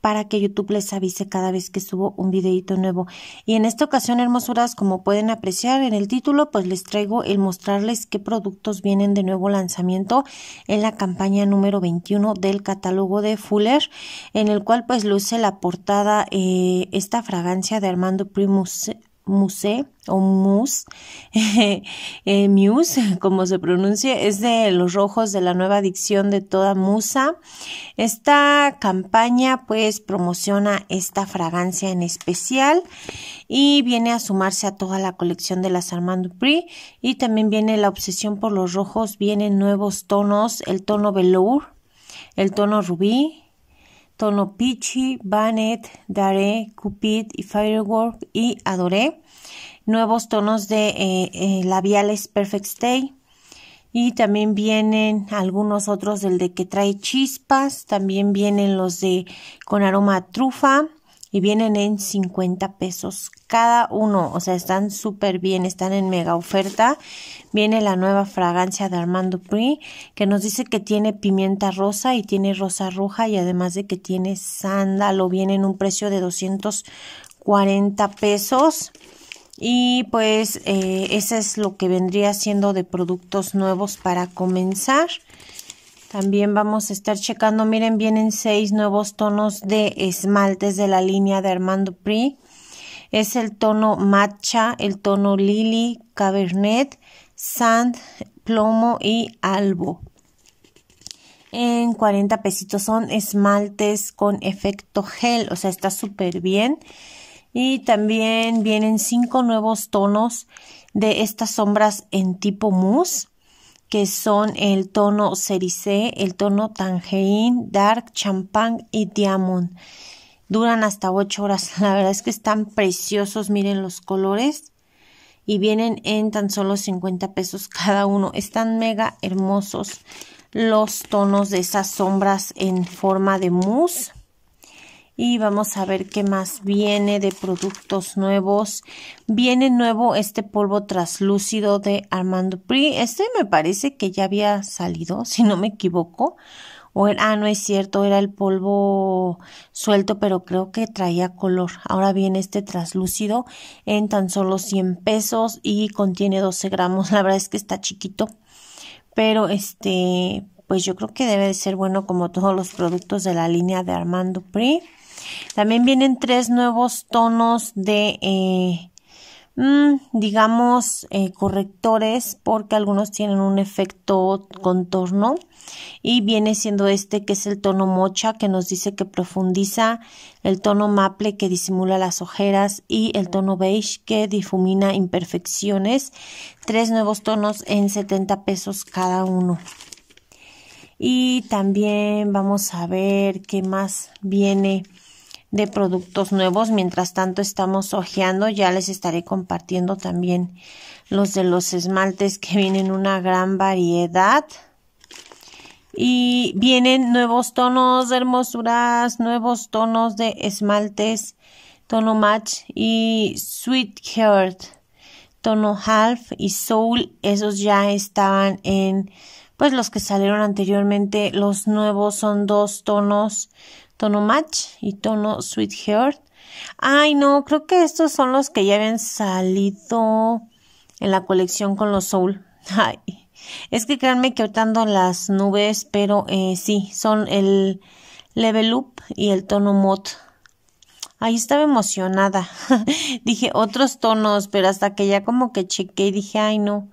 para que YouTube les avise cada vez que subo un videito nuevo. Y en esta ocasión, hermosuras, como pueden apreciar en el título, pues les traigo el mostrarles qué productos vienen de nuevo lanzamiento en la campaña número 21 del catálogo de Fuller, en el cual pues luce la portada eh, esta fragancia de Armando Primus Muse o Muse, eh, Muse, como se pronuncia, es de los rojos de la nueva adicción de toda musa. Esta campaña pues promociona esta fragancia en especial y viene a sumarse a toda la colección de las Armand Dupri y también viene la obsesión por los rojos, vienen nuevos tonos, el tono velour, el tono rubí, peachy, Banet, Dare, Cupid y Firework y Adoré. Nuevos tonos de eh, eh, labiales Perfect Stay. Y también vienen algunos otros del de que trae chispas. También vienen los de con aroma trufa. Y vienen en 50 pesos cada uno, o sea, están súper bien, están en mega oferta. Viene la nueva fragancia de Armando Pri, que nos dice que tiene pimienta rosa y tiene rosa roja y además de que tiene sándalo, viene en un precio de 240 pesos. Y pues eh, eso es lo que vendría siendo de productos nuevos para comenzar. También vamos a estar checando, miren, vienen seis nuevos tonos de esmaltes de la línea de Armando Pri. Es el tono matcha, el tono lily, cabernet, sand, plomo y albo. En 40 pesitos son esmaltes con efecto gel, o sea, está súper bien. Y también vienen cinco nuevos tonos de estas sombras en tipo mousse, que son el tono cerise, el tono tangerine, dark, champagne y diamond duran hasta ocho horas. La verdad es que están preciosos, miren los colores. Y vienen en tan solo 50 pesos cada uno. Están mega hermosos los tonos de esas sombras en forma de mousse. Y vamos a ver qué más viene de productos nuevos. Viene nuevo este polvo traslúcido de Armando Pri. Este me parece que ya había salido, si no me equivoco ah, no es cierto, era el polvo suelto, pero creo que traía color. Ahora viene este traslúcido en tan solo 100 pesos y contiene 12 gramos. La verdad es que está chiquito, pero este, pues yo creo que debe de ser bueno como todos los productos de la línea de Armando Pri. También vienen tres nuevos tonos de eh, Mm, digamos, eh, correctores porque algunos tienen un efecto contorno y viene siendo este que es el tono mocha que nos dice que profundiza, el tono maple que disimula las ojeras y el tono beige que difumina imperfecciones. Tres nuevos tonos en 70 pesos cada uno. Y también vamos a ver qué más viene de productos nuevos. Mientras tanto estamos hojeando, ya les estaré compartiendo también los de los esmaltes que vienen una gran variedad. Y vienen nuevos tonos de hermosuras, nuevos tonos de esmaltes, tono match y sweetheart, tono half y soul. Esos ya estaban en, pues los que salieron anteriormente. Los nuevos son dos tonos tono match y tono sweetheart. Ay, no, creo que estos son los que ya habían salido en la colección con los soul. Ay, es que créanme que ahorita las nubes, pero eh, sí, son el level up y el tono mod. Ahí estaba emocionada. dije otros tonos, pero hasta que ya como que chequé y dije, ay no,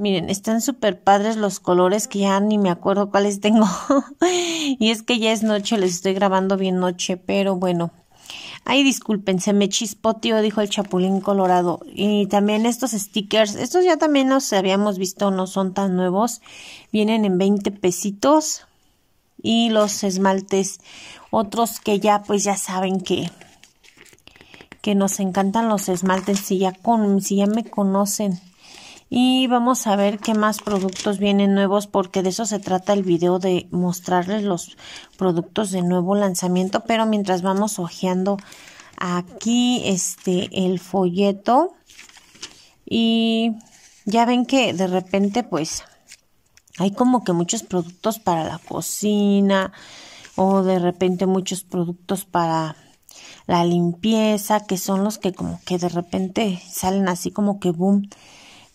Miren, están súper padres los colores que ya ni me acuerdo cuáles tengo. y es que ya es noche, les estoy grabando bien noche, pero bueno. Ay, disculpen, se me chispó, tío, dijo el Chapulín Colorado. Y también estos stickers, estos ya también los habíamos visto, no son tan nuevos. Vienen en 20 pesitos. Y los esmaltes, otros que ya, pues ya saben que que nos encantan los esmaltes ya con si ya me conocen y vamos a ver qué más productos vienen nuevos porque de eso se trata el video de mostrarles los productos de nuevo lanzamiento. Pero mientras vamos hojeando aquí este el folleto y ya ven que de repente pues hay como que muchos productos para la cocina o de repente muchos productos para la limpieza que son los que como que de repente salen así como que boom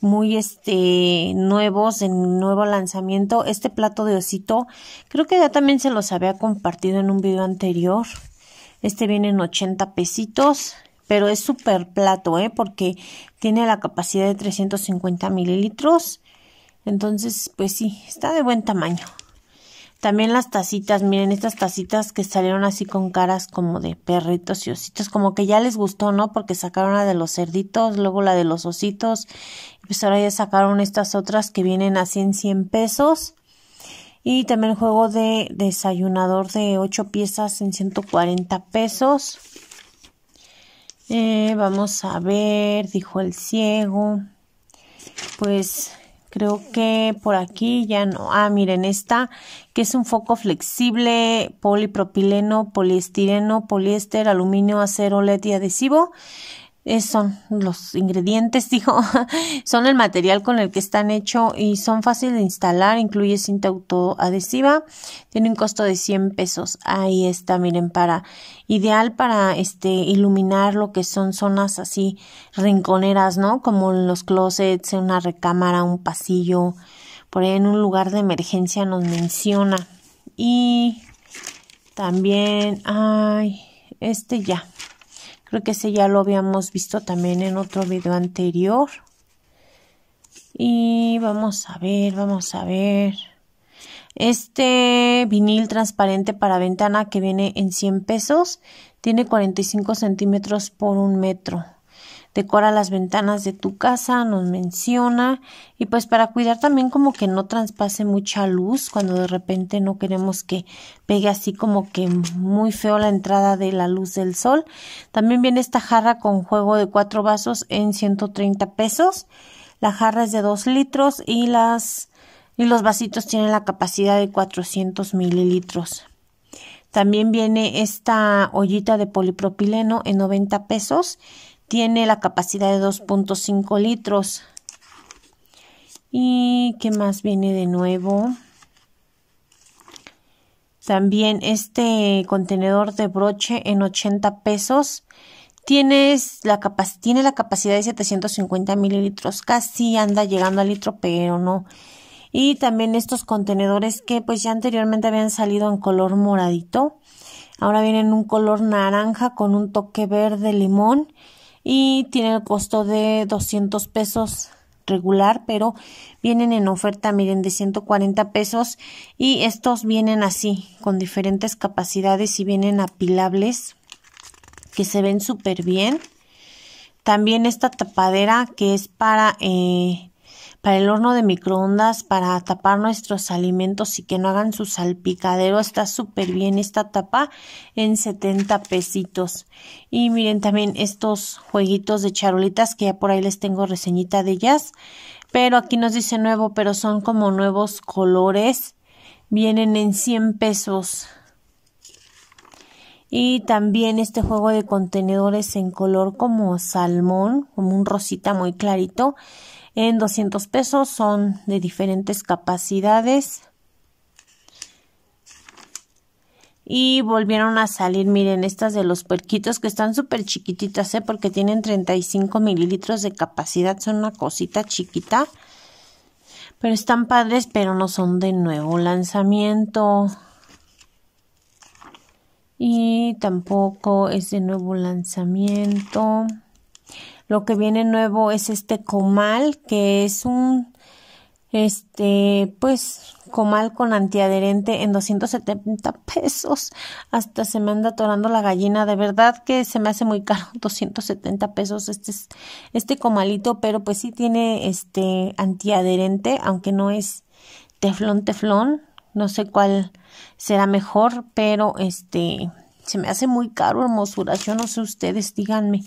muy este nuevos en nuevo lanzamiento. Este plato de osito, creo que ya también se los había compartido en un video anterior. Este viene en 80 pesitos, pero es súper plato, ¿eh? Porque tiene la capacidad de 350 mililitros. Entonces, pues sí, está de buen tamaño. También las tacitas, miren estas tacitas que salieron así con caras como de perritos y ositos, como que ya les gustó, ¿no? Porque sacaron la de los cerditos, luego la de los ositos, pues ahora ya sacaron estas otras que vienen así en 100 pesos. Y también juego de desayunador de 8 piezas en 140 pesos. Eh, vamos a ver, dijo el ciego. Pues Creo que por aquí ya no. Ah, miren, esta que es un foco flexible, polipropileno, poliestireno, poliéster, aluminio, acero, LED y adhesivo. Eh, son los ingredientes, dijo, son el material con el que están hechos y son fáciles de instalar, incluye cinta autoadhesiva, tiene un costo de 100 pesos. Ahí está, miren, para ideal para este iluminar lo que son zonas así rinconeras, ¿no? Como los closets, una recámara, un pasillo, por ahí en un lugar de emergencia nos menciona. Y también, ay, este ya Creo que ese ya lo habíamos visto también en otro video anterior. Y vamos a ver, vamos a ver. Este vinil transparente para ventana que viene en 100 pesos tiene 45 centímetros por un metro decora las ventanas de tu casa, nos menciona y pues para cuidar también como que no traspase mucha luz cuando de repente no queremos que pegue así como que muy feo la entrada de la luz del sol. También viene esta jarra con juego de cuatro vasos en 130 pesos. La jarra es de 2 litros y las y los vasitos tienen la capacidad de 400 mililitros. También viene esta ollita de polipropileno en 90 pesos tiene la capacidad de 2.5 litros. ¿Y qué más viene de nuevo? También este contenedor de broche en 80 pesos. la tiene la capacidad de 750 mililitros. Casi anda llegando al litro, pero no. Y también estos contenedores que pues ya anteriormente habían salido en color moradito. Ahora vienen un color naranja con un toque verde limón y tiene el costo de 200 pesos regular, pero vienen en oferta, miren, de 140 pesos y estos vienen así, con diferentes capacidades y vienen apilables, que se ven súper bien. También esta tapadera que es para eh, para el horno de microondas, para tapar nuestros alimentos y que no hagan su salpicadero. Está súper bien esta tapa en 70 pesitos. Y miren también estos jueguitos de charolitas que ya por ahí les tengo reseñita de ellas. Pero aquí nos dice nuevo, pero son como nuevos colores. Vienen en 100 pesos. Y también este juego de contenedores en color como salmón, como un rosita muy clarito en 200 pesos. Son de diferentes capacidades. Y volvieron a salir, miren, estas de los puerquitos que están súper chiquititas, ¿eh? porque tienen 35 mililitros de capacidad. Son una cosita chiquita. Pero están padres, pero no son de nuevo lanzamiento. Y tampoco es de nuevo lanzamiento. Lo que viene nuevo es este comal, que es un este, pues, comal con antiadherente en 270 pesos. Hasta se me anda atorando la gallina. De verdad que se me hace muy caro 270 pesos este, este comalito, pero pues sí tiene este antiadherente, aunque no es teflón, teflón. No sé cuál será mejor, pero este, se me hace muy caro, hermosura, Yo no sé ustedes, díganme.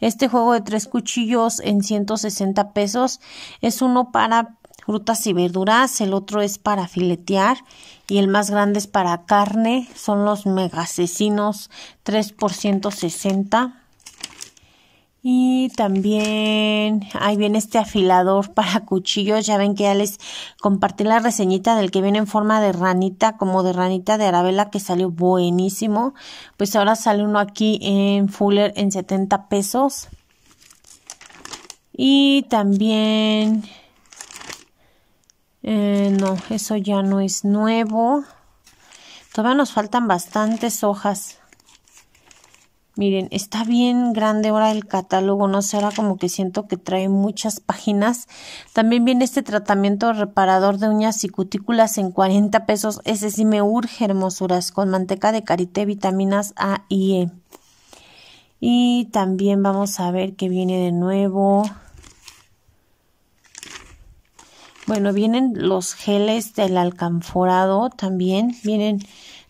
Este juego de tres cuchillos en 160 pesos es uno para frutas y verduras, el otro es para filetear y el más grande es para carne. Son los mega asesinos 3 por 160. Y también ahí viene este afilador para cuchillos. Ya ven que ya les compartí la reseñita del que viene en forma de ranita, como de ranita de arabela que salió buenísimo. Pues ahora sale uno aquí en Fuller en 70 pesos. Y también... Eh, no, eso ya no es nuevo. Todavía nos faltan bastantes hojas. Miren, está bien grande ahora el catálogo, no sé, ahora como que siento que trae muchas páginas. También viene este tratamiento reparador de uñas y cutículas en 40 pesos. Ese sí me urge, hermosuras, con manteca de karité, vitaminas A y E. Y también vamos a ver qué viene de nuevo. Bueno, vienen los geles del alcanforado también, vienen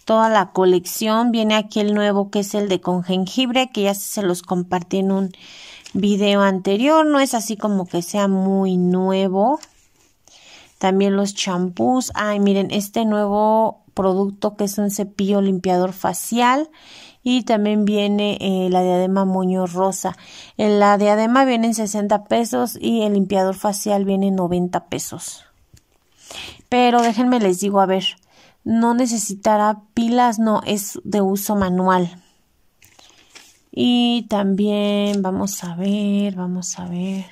toda la colección. Viene aquí el nuevo que es el de con jengibre, que ya se los compartí en un video anterior. No es así como que sea muy nuevo. También los champús. Ay, miren, este nuevo producto que es un cepillo limpiador facial y también viene eh, la diadema moño rosa. En eh, la diadema viene en 60 pesos y el limpiador facial viene en 90 pesos. Pero déjenme les digo, a ver, no necesitará pilas, no, es de uso manual. Y también vamos a ver, vamos a ver.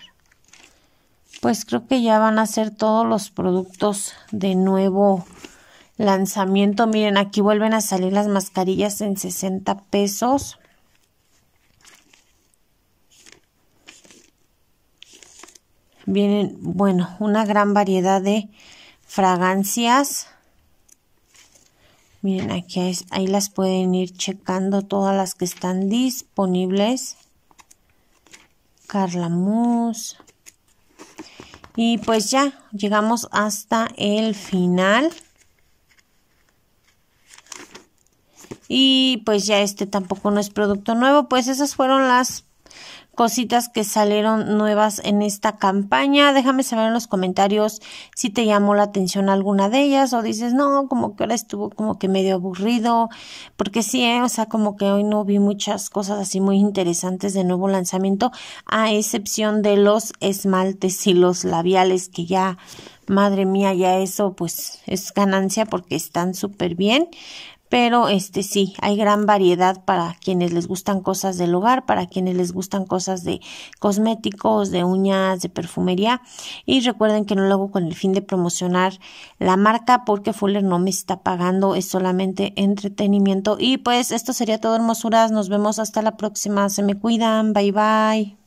Pues creo que ya van a ser todos los productos de nuevo lanzamiento. Miren, aquí vuelven a salir las mascarillas en 60 pesos. Vienen, bueno, una gran variedad de fragancias. Miren, aquí ahí las pueden ir checando todas las que están disponibles. Carla Y pues ya, llegamos hasta el final. Y pues ya este tampoco no es producto nuevo. Pues esas fueron las cositas que salieron nuevas en esta campaña. Déjame saber en los comentarios si te llamó la atención alguna de ellas o dices, no, como que ahora estuvo como que medio aburrido, porque sí, ¿eh? o sea, como que hoy no vi muchas cosas así muy interesantes de nuevo lanzamiento, a excepción de los esmaltes y los labiales que ya madre mía, ya eso pues es ganancia porque están súper bien pero este sí, hay gran variedad para quienes les gustan cosas del hogar, para quienes les gustan cosas de cosméticos, de uñas, de perfumería y recuerden que no lo hago con el fin de promocionar la marca porque Fuller no me está pagando, es solamente entretenimiento y pues esto sería todo hermosuras, nos vemos hasta la próxima, se me cuidan, bye bye.